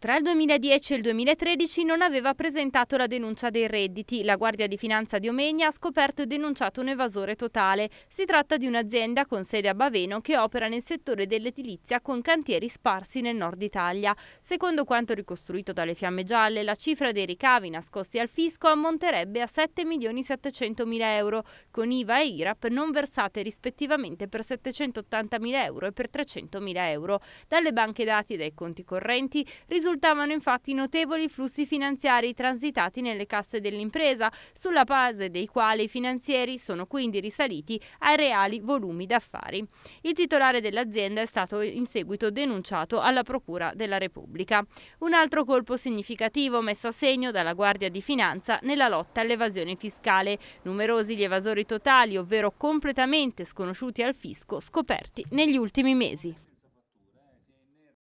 Tra il 2010 e il 2013 non aveva presentato la denuncia dei redditi. La Guardia di Finanza di Omegna ha scoperto e denunciato un evasore totale. Si tratta di un'azienda con sede a Baveno che opera nel settore dell'edilizia con cantieri sparsi nel nord Italia. Secondo quanto ricostruito dalle fiamme gialle, la cifra dei ricavi nascosti al fisco ammonterebbe a 7.700.000 euro, con IVA e IRAP non versate rispettivamente per 780.000 euro e per 300.000 euro. Dalle banche dati e dai conti correnti risulta risultavano infatti notevoli flussi finanziari transitati nelle casse dell'impresa, sulla base dei quali i finanzieri sono quindi risaliti ai reali volumi d'affari. Il titolare dell'azienda è stato in seguito denunciato alla Procura della Repubblica. Un altro colpo significativo messo a segno dalla Guardia di Finanza nella lotta all'evasione fiscale. Numerosi gli evasori totali, ovvero completamente sconosciuti al fisco, scoperti negli ultimi mesi.